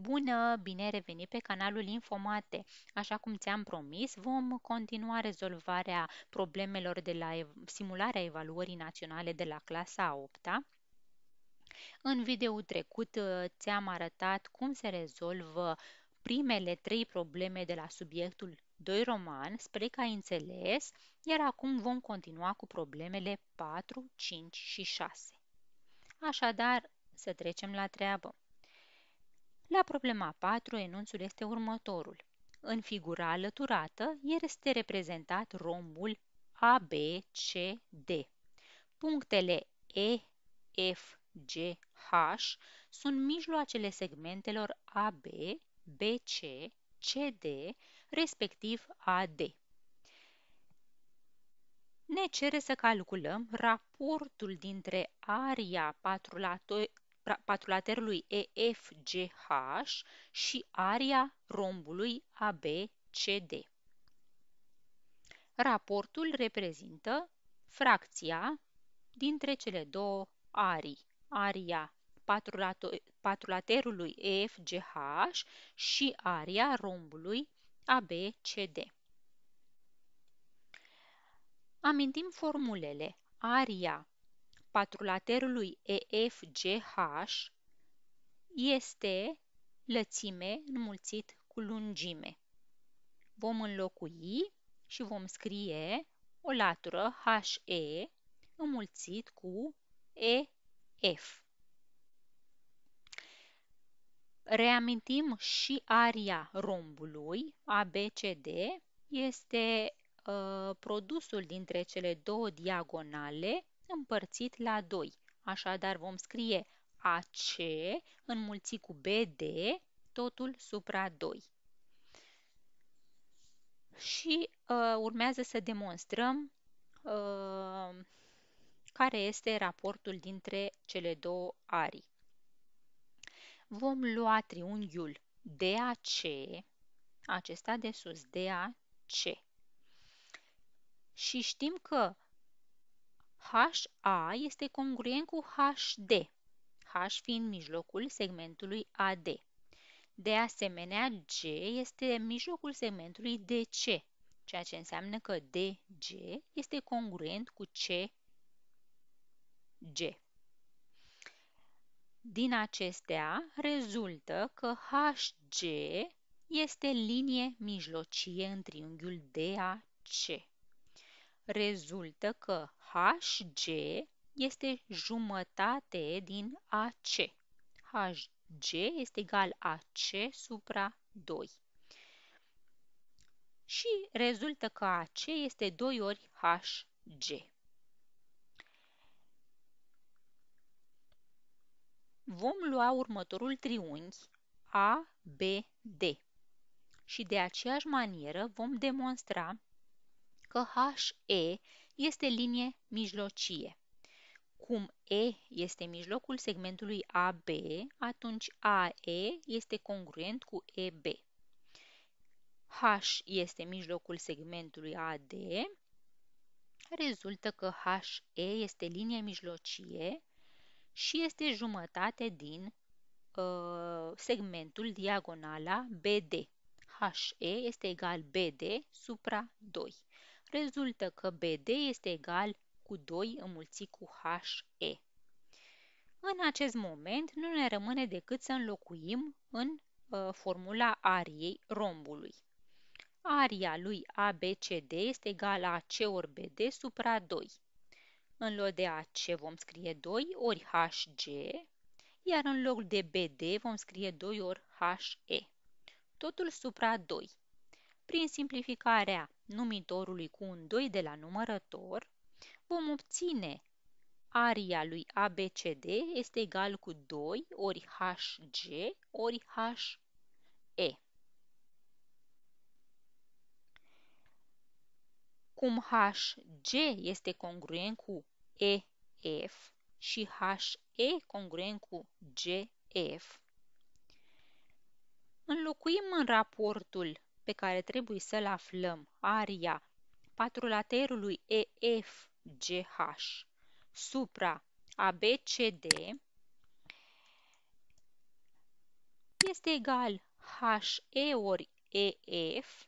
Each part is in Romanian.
Bună, bine ai revenit pe canalul Infomate! Așa cum ți-am promis, vom continua rezolvarea problemelor de la simularea evaluării naționale de la clasa 8 -a. În video trecut uh, ți-am arătat cum se rezolvă primele trei probleme de la subiectul 2 roman, spre că ai înțeles, iar acum vom continua cu problemele 4, 5 și 6. Așadar, să trecem la treabă. La problema 4, enunțul este următorul. În figura alăturată este reprezentat rombul ABCD. Punctele E, F, G, H sunt mijloacele segmentelor AB, BC, CD, respectiv AD. Ne cere să calculăm raportul dintre aria 4 la patrulaterului EFGH și aria rombului ABCD. Raportul reprezintă fracția dintre cele două arii, aria patrulaterului EFGH și aria rombului ABCD. Amintim formulele. Aria Patrulaterului EFGH este lățime înmulțit cu lungime. Vom înlocui și vom scrie o latură HE înmulțit cu EF. Reamintim și aria rombului ABCD este uh, produsul dintre cele două diagonale împărțit la 2. Așadar vom scrie AC înmulțit cu BD, totul supra 2. Și uh, urmează să demonstrăm uh, care este raportul dintre cele două arii. Vom lua triunghiul DAC, acesta de sus, DAC. Și știm că HA este congruent cu HD, H fiind mijlocul segmentului AD. De asemenea, G este mijlocul segmentului DC, ceea ce înseamnă că DG este congruent cu CG. Din acestea rezultă că HG este linie mijlocie în triunghiul DAC rezultă că HG este jumătate din AC. HG este egal AC supra 2. Și rezultă că AC este 2 ori HG. Vom lua următorul triunghi ABD și de aceeași manieră vom demonstra că HE este linie mijlocie. Cum E este mijlocul segmentului AB, atunci AE este congruent cu EB. H este mijlocul segmentului AD, rezultă că HE este linie mijlocie și este jumătate din uh, segmentul diagonala BD. HE este egal BD supra 2 rezultă că BD este egal cu 2 înmulțit cu HE. În acest moment nu ne rămâne decât să înlocuim în uh, formula ariei rombului. Aria lui ABCD este egală a C ori BD supra 2. În loc de AC vom scrie 2 ori HG, iar în loc de BD vom scrie 2 ori HE. Totul supra 2 prin simplificarea numitorului cu un 2 de la numărător, vom obține aria lui ABCD este egal cu 2 ori HG ori HE. Cum HG este congruent cu EF și HE congruent cu GF, înlocuim în raportul pe care trebuie să-l aflăm, aria patrulaterului EFGH supra ABCD este egal HE ori EF,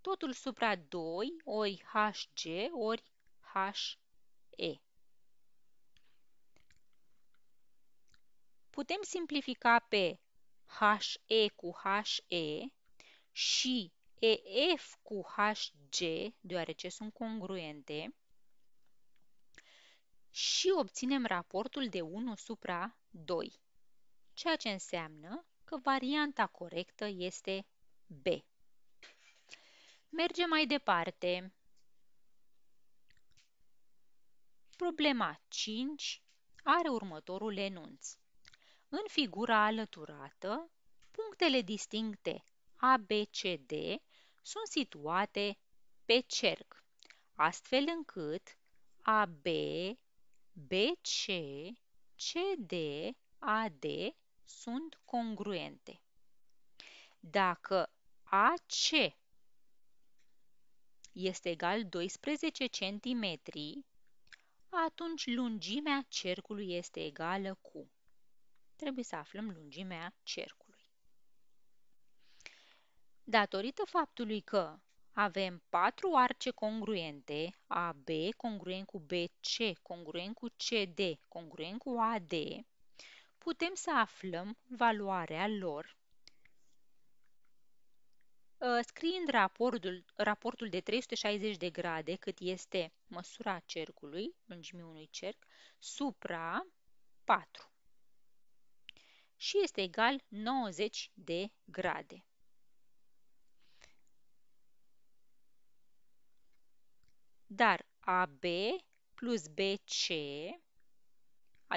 totul supra 2 ori HG ori HE. Putem simplifica pe HE cu HE și EF cu HG, deoarece sunt congruente, și obținem raportul de 1 supra 2, ceea ce înseamnă că varianta corectă este B. Mergem mai departe. Problema 5 are următorul enunț. În figura alăturată, punctele distincte ABCD sunt situate pe cerc, astfel încât AB, BC, CD, AD sunt congruente. Dacă AC este egal 12 cm, atunci lungimea cercului este egală cu. Trebuie să aflăm lungimea cercului datorită faptului că avem patru arce congruente, AB congruent cu BC, congruent cu CD, congruent cu AD, putem să aflăm valoarea lor ă, scriind raportul, raportul de 360 de grade, cât este măsura cercului, lungimea unui cerc, supra 4 și este egal 90 de grade. Dar AB plus BC,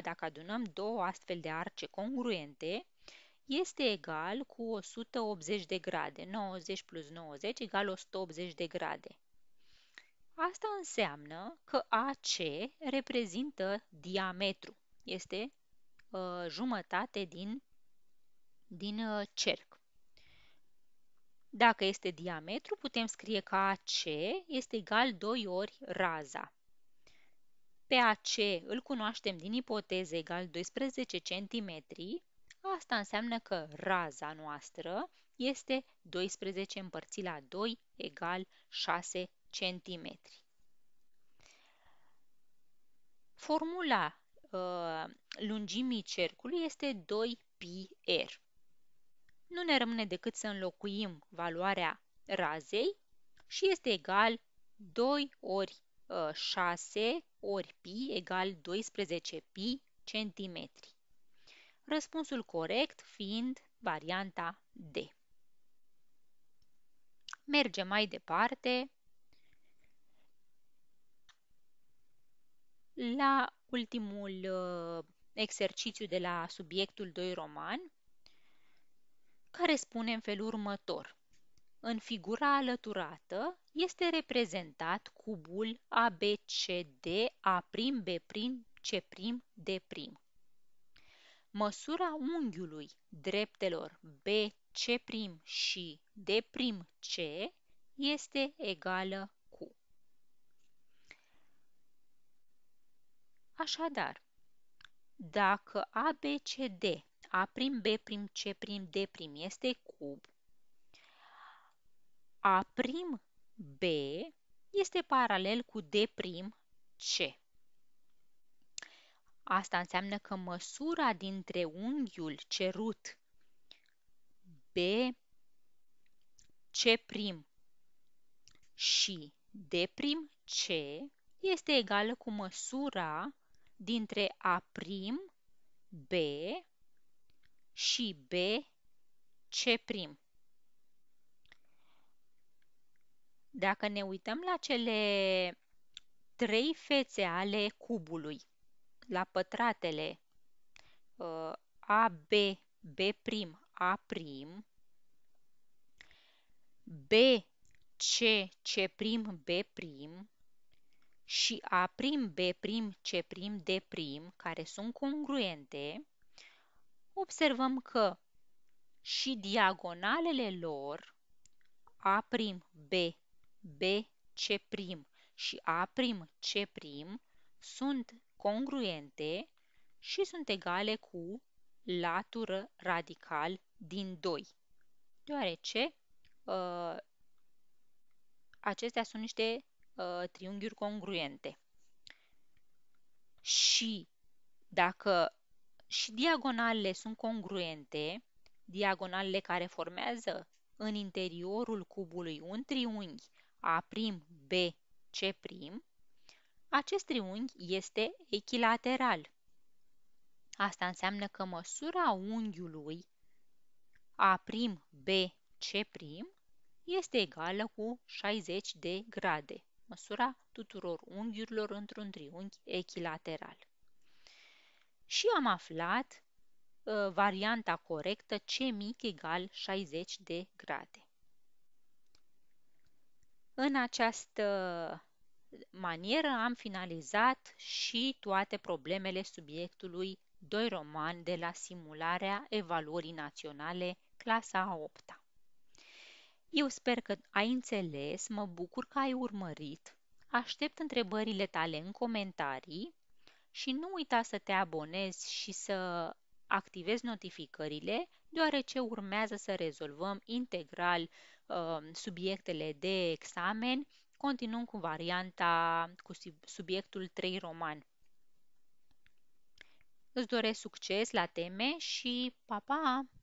dacă adunăm două astfel de arce congruente, este egal cu 180 de grade. 90 plus 90 egal 180 de grade. Asta înseamnă că AC reprezintă diametru. Este uh, jumătate din, din uh, cerc. Dacă este diametru, putem scrie că AC este egal 2 ori raza. Pe AC îl cunoaștem din ipoteză egal 12 cm. Asta înseamnă că raza noastră este 12 împărțit la 2 egal 6 cm. Formula uh, lungimii cercului este 2πr nu ne rămâne decât să înlocuim valoarea razei și este egal 2 ori 6 uh, ori pi egal 12 pi centimetri. Răspunsul corect fiind varianta D. Mergem mai departe la ultimul uh, exercițiu de la subiectul 2 roman, care spune în felul următor. În figura alăturată este reprezentat cubul ABCD A prim, B prim, C prim, D prim. Măsura unghiului dreptelor BC prim și D prim C este egală cu. Așadar, dacă ABCD a prim, B prim, C prim, D prim este cub. A prim, B este paralel cu D prim, C. Asta înseamnă că măsura dintre unghiul cerut B, C prim și D prim, C este egală cu măsura dintre A prim, B și B, C prim. Dacă ne uităm la cele trei fețe ale cubului, la pătratele uh, AB, B prim, A prim, B, C, C prim, B prim și A prim, B prim, C prim, D prim, care sunt congruente, observăm că și diagonalele lor, A', prim B, B, C' prim și A', prim C' prim sunt congruente și sunt egale cu latură radical din 2, deoarece uh, acestea sunt niște uh, triunghiuri congruente. Și dacă și diagonalele sunt congruente, diagonalele care formează în interiorul cubului un triunghi A', B, C', acest triunghi este echilateral. Asta înseamnă că măsura unghiului A', B, C' este egală cu 60 de grade, măsura tuturor unghiurilor într-un triunghi echilateral și am aflat uh, varianta corectă C mic egal 60 de grade. În această manieră am finalizat și toate problemele subiectului 2 roman de la simularea evaluării naționale clasa a 8 -a. Eu sper că ai înțeles, mă bucur că ai urmărit, aștept întrebările tale în comentarii și nu uita să te abonezi și să activezi notificările, deoarece urmează să rezolvăm integral uh, subiectele de examen, continuăm cu varianta cu subiectul 3 roman. Îți doresc succes la teme și pa, pa!